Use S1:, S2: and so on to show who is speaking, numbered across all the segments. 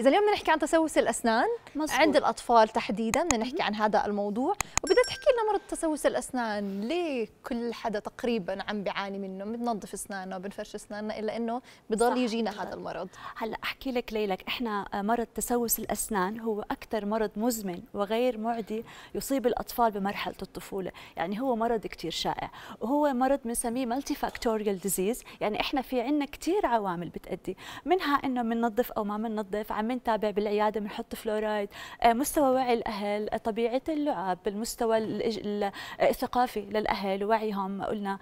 S1: إذا اليوم بدنا نحكي عن تسوس الأسنان مزبوط. عند الأطفال تحديدا بدنا نحكي عن هذا الموضوع وبدها تحكي لنا مرض تسوس الأسنان ليه كل حدا تقريبا عم بيعاني منه بننظف
S2: أسناننا وبنفرش أسناننا إلا إنه بضل يجينا هذا المرض هلا أحكي لك ليلك إحنا مرض تسوس الأسنان هو أكثر مرض مزمن وغير معدي يصيب الأطفال بمرحلة الطفولة يعني هو مرض كثير شائع وهو مرض بنسميه مالتي فاكتوريال ديزيز يعني إحنا في عندنا كثير عوامل بتأدي منها إنه بننظف أو ما بننظف عم نتابع بالعياده بنحط فلورايد آه، مستوى وعي الاهل آه، طبيعه اللعاب المستوى آه، الثقافي للاهل وعيهم قلنا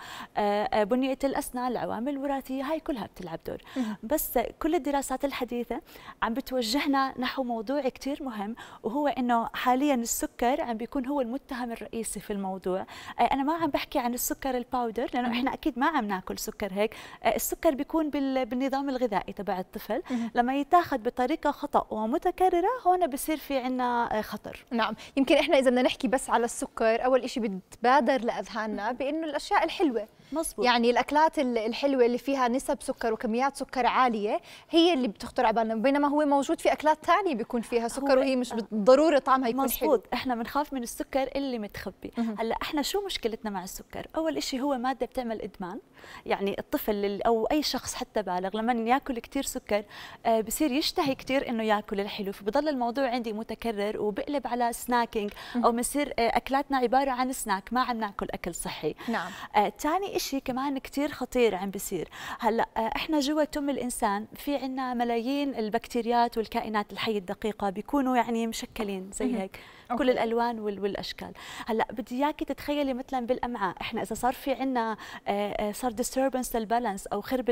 S2: بنيه الاسنان العوامل الوراثيه هاي كلها بتلعب دور بس كل الدراسات الحديثه عم بتوجهنا نحو موضوع كثير مهم وهو انه حاليا السكر عم بيكون هو المتهم الرئيسي في الموضوع انا ما عم بحكي عن السكر الباودر لانه احنا اكيد ما عم ناكل سكر هيك السكر بيكون بالنظام الغذائي تبع الطفل لما يتاخذ بطريقه خطا ومتكرره هون بصير في عنا آه، خطر نعم يمكن احنا اذا بدنا نحكي بس على
S1: السكر اول شيء بتبادر لاذهاننا بانه الاشياء الحلوه مصبوط. يعني الاكلات الحلوه اللي فيها نسب سكر وكميات سكر عاليه هي اللي بتخطر على بالنا بينما هو موجود في
S2: اكلات ثانيه بيكون فيها سكر وهي مش بالضروره طعمها يكون مزبوط. حلو احنا بنخاف من السكر اللي متخبي هلا احنا شو مشكلتنا مع السكر اول شيء هو ماده بتعمل ادمان يعني الطفل او اي شخص حتى بالغ لما ياكل كثير سكر آه، بصير يشتهي كثير انه ياكل الحلو فبضل الموضوع عندي متكرر وبقلب على سناكينج او بصير آه، اكلاتنا عباره عن سناك ما عم ناكل اكل صحي نعم ثاني آه، شيء كمان كثير خطير عم بيصير هلا آه، إحنا جوا تم الإنسان في عنا ملايين البكتيريات والكائنات الحية الدقيقة بيكونوا يعني مشكلين زي هيك كل الالوان والاشكال هلا بدي اياكي تتخيلي مثلا بالامعاء احنا اذا صار في عنا آه، آه، صار ديستربنس للبالانس او خرب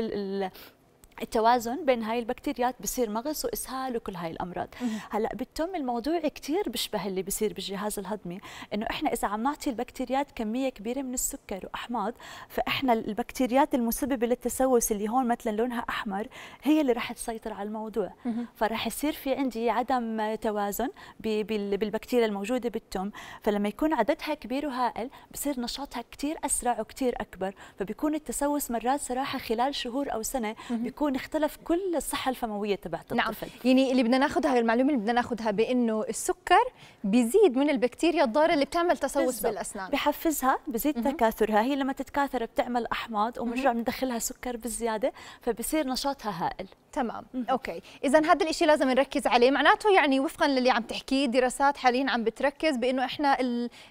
S2: التوازن بين هاي البكتيريات بصير مغص واسهال وكل هاي الامراض هلا بالتم الموضوع كثير بيشبه اللي بصير بالجهاز الهضمي انه احنا اذا عم نعطي البكتيريات كميه كبيره من السكر واحماض فاحنا البكتيريات المسببه للتسوس اللي هون مثلا لونها احمر هي اللي رح تسيطر على الموضوع فرح يصير في عندي عدم توازن بالبكتيريا الموجوده بالتم فلما يكون عددها كبير وهائل بصير نشاطها كثير اسرع وكثير اكبر فبيكون التسوس مرات صراحه خلال شهور او سنه بيكون يكون اختلف كل الصحه الفمويه تبعت نعم. الطفل يعني اللي بدنا
S1: ناخذها المعلومه اللي بدنا ناخذها بانه السكر بيزيد من البكتيريا الضاره اللي بتعمل تسوس بالاسنان
S2: بحفزها بزيد م-م. تكاثرها هي لما تتكاثر بتعمل احماض وبنرجع ندخلها سكر بالزياده فبصير نشاطها هائل تمام اوكي اذا هذا الشيء لازم نركز
S1: عليه معناته يعني وفقا للي عم تحكيه دراسات حاليا عم بتركز بانه احنا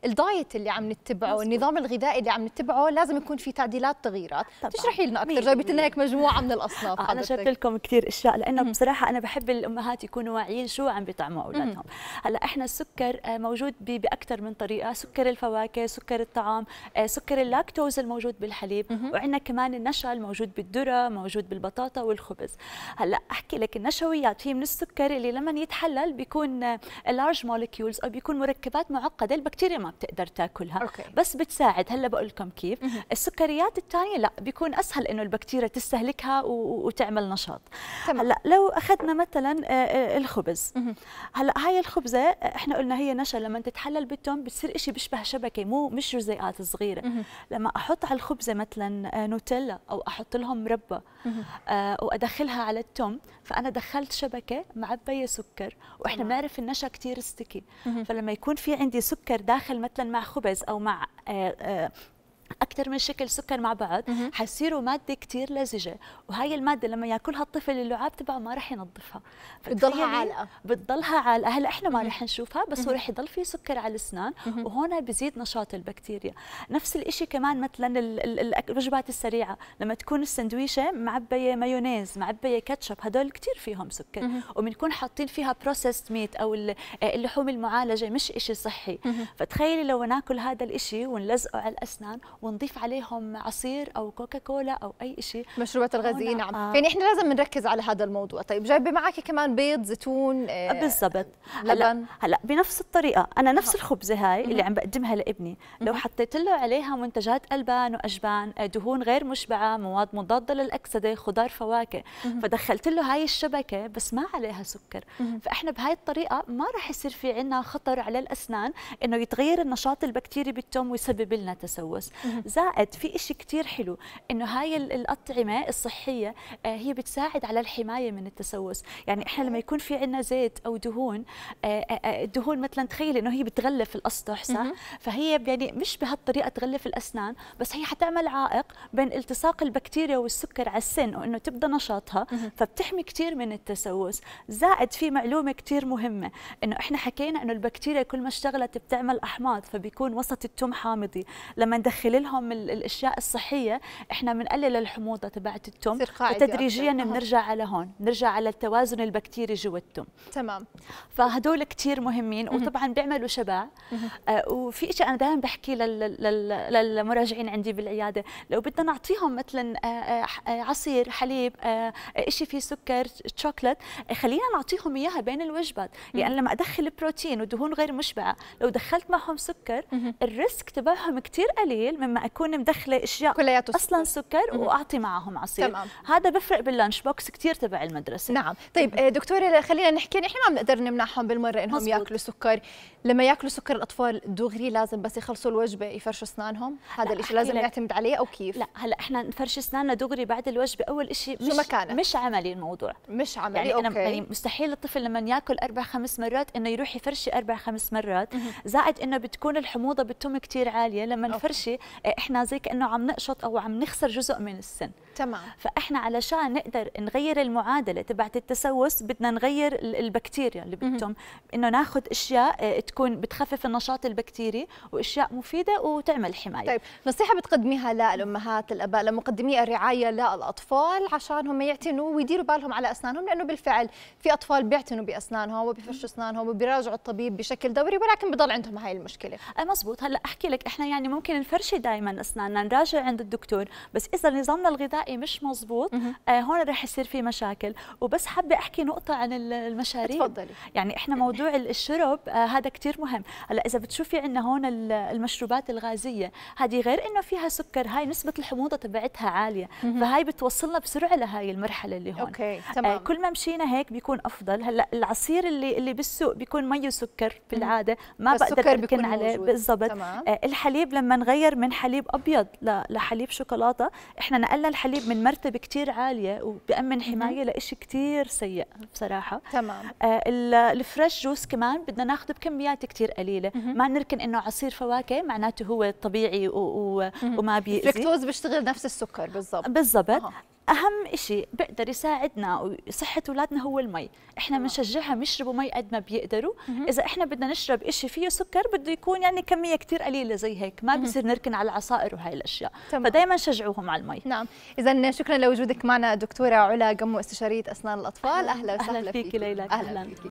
S1: الدايت اللي عم نتبعه النظام الغذائي اللي عم نتبعه لازم يكون في تعديلات تغييرات تشرحي لنا اكثر
S2: جايبت لنا هيك مجموعه من الاصناف آه، انا شرحت لكم كثير اشياء لانه بصراحه انا بحب الامهات يكونوا واعيين شو عم بيطعموا اولادهم هلا احنا السكر آه، موجود باكثر من طريقه سكر الفواكه سكر الطعام آه، سكر اللاكتوز الموجود بالحليب وعندنا كمان النشا الموجود بالذره موجود بالبطاطا والخبز هلا احكي لك النشويات هي من السكر اللي لما يتحلل بيكون لارج آه، مولكيولز او بيكون مركبات معقده البكتيريا ما بتقدر تاكلها أوكي. بس بتساعد هلا بقول لكم كيف السكريات الثانيه لا بيكون اسهل انه البكتيريا تستهلكها وتعمل نشاط تمام. هلا لو اخذنا مثلا آه، آه، الخبز هلا هاي الخبزه احنا قلنا هي نشا لما تتحلل بالتم بتصير شيء بيشبه شبكه مو مش جزيئات صغيره لما احط على الخبزه مثلا نوتيلا او احط لهم مربى آه، وادخلها على التم فانا دخلت شبكه معبيه سكر واحنا بنعرف النشا كثير ستيكي فلما يكون في عندي سكر داخل مثلا مع خبز او مع آه، آه، اكثر من شكل سكر مع بعض حيصيروا ماده كثير لزجه وهي الماده لما ياكلها الطفل اللعاب تبعه ما رح ينظفها بتضلها عالقه بتضلها عالقه هلا احنا ما رح نشوفها بس هو رح يضل في سكر على الاسنان وهون بزيد نشاط البكتيريا نفس الشيء كمان مثلا الوجبات السريعه لما تكون السندويشه معبيه مايونيز معبيه كاتشب هدول كثير فيهم سكر وبنكون حاطين فيها بروسيست ميت او آه، اللحوم المعالجه مش شيء صحي فتخيلي لو ناكل هذا الشيء ونلزقه على الاسنان ونضيف عليهم عصير او كوكا كولا او اي
S1: شيء مشروبات الغازيه آه. نعم آه. يعني احنا لازم نركز على هذا الموضوع طيب جايبه معك كمان بيض زيتون آه, آه، بالضبط
S2: هلا هلا بنفس الطريقه انا نفس آه. الخبزه هاي اللي عم بقدمها لابني لو حطيت له عليها منتجات البان واجبان دهون غير مشبعه مواد مضاده للاكسده خضار فواكه فدخلت له هاي الشبكه بس ما عليها سكر فاحنا بهاي الطريقه ما راح يصير في عندنا خطر على الاسنان انه يتغير النشاط البكتيري بالتوم ويسبب لنا تسوس زائد في إشي كتير حلو إنه هاي الأطعمة الصحية آه، هي بتساعد على الحماية من التسوس يعني إحنا لما يكون في عندنا زيت أو دهون آه، آه، الدهون مثلا تخيل إنه هي بتغلف الأسطح صح فهي يعني مش بهالطريقة تغلف الأسنان بس هي حتعمل عائق بين التصاق البكتيريا والسكر على السن وإنه تبدأ نشاطها فبتحمي كتير من التسوس زائد في معلومة كتير مهمة إنه إحنا حكينا إنه البكتيريا كل ما اشتغلت بتعمل أحماض فبيكون وسط التم حامضي لما ندخل لهم لهم الاشياء الصحيه احنا بنقلل الحموضه تبعت التم تدريجيا بنرجع على هون بنرجع على التوازن البكتيري جوا التم تمام فهدول كثير مهمين وطبعا بيعملوا شبع آه وفي شيء انا دائما بحكي للمراجعين عندي بالعياده لو بدنا نعطيهم مثلا آه، آه، آه، عصير حليب شيء فيه سكر شوكلت خلينا نعطيهم اياها بين الوجبات لان يعني لما ادخل بروتين ودهون غير مشبعه لو دخلت معهم سكر الريسك تبعهم كثير قليل مما اكون مدخله اشياء كلياته اصلا سكر واعطي معهم عصير تمام. هذا بفرق باللانش بوكس كثير تبع المدرسه نعم طيب دكتوره خلينا نحكي
S1: نحن ما بنقدر نمنعهم بالمره انهم مزبوط. ياكلوا سكر لما ياكلوا سكر الاطفال دغري لازم بس يخلصوا الوجبه يفرشوا اسنانهم هذا الشيء لازم نعتمد عليه او كيف لا هلا احنا نفرش اسناننا دغري
S2: بعد الوجبه اول شيء مش شو مكانه؟ مش عملي الموضوع مش عملي يعني أوكي. أنا يعني مستحيل الطفل لما ياكل اربع خمس مرات انه يروح يفرشي اربع خمس مرات زائد انه بتكون الحموضه بالتم كثير عاليه لما نفرشي احنا زي كانه عم نقشط او عم نخسر جزء من السن تمام فاحنا علشان نقدر نغير المعادله تبعت التسوس بدنا نغير البكتيريا اللي بالتم انه ناخذ اشياء آه، تكون بتخفف النشاط البكتيري واشياء مفيده وتعمل حمايه طيب نصيحه بتقدميها للامهات الاباء لمقدمي الرعايه
S1: للاطفال عشان هم يعتنوا ويديروا بالهم على اسنانهم لانه بالفعل في اطفال بيعتنوا باسنانهم وبيفرشوا اسنانهم وبيراجعوا الطبيب بشكل دوري ولكن بضل عندهم هاي المشكله آه، مزبوط هلا
S2: احكي لك احنا يعني ممكن نفرشي دائما اسناننا نراجع عند الدكتور بس اذا نظامنا الغذائي الغذائي مش مزبوط آه هون رح يصير في مشاكل وبس حابه احكي نقطه عن المشاريب تفضلي يعني احنا موضوع الشرب آه هذا كثير مهم هلا اذا بتشوفي عندنا هون المشروبات الغازيه هذه غير انه فيها سكر هاي نسبه الحموضه تبعتها عاليه فهاي بتوصلنا بسرعه لهي المرحله اللي هون اوكي آه، تمام آه كل ما مشينا هيك بيكون افضل هلا العصير اللي اللي بالسوق بيكون مي وسكر بالعاده ما بقدر اركن عليه بالضبط آه الحليب لما نغير من حليب ابيض لحليب شوكولاته احنا نقلنا الحليب قريب من مرتبه كثير عاليه وبامن حمايه لشيء كثير سيء بصراحه تمام آه الفريش جوس كمان بدنا ناخده بكميات كثير قليله مم. ما نركن انه عصير فواكه معناته هو طبيعي و... و... وما بيأذي
S1: الفركتوز بيشتغل نفس السكر بالضبط بالضبط
S2: اهم شيء بيقدر يساعدنا وصحه اولادنا هو المي احنا آه. بنشجعهم يشربوا مي قد ما بيقدروا اذا احنا بدنا نشرب شيء فيه سكر بده يكون يعني كميه كثير قليله زي هيك ما بصير نركن على العصائر وهي الاشياء فدائما شجعوهم على المي نعم اذا شكرا
S1: لوجودك معنا دكتوره علا قمو استشاريه اسنان الاطفال اهلا وسهلا أهلا فيك, فيك ليلى اهلا, أهلا فيك.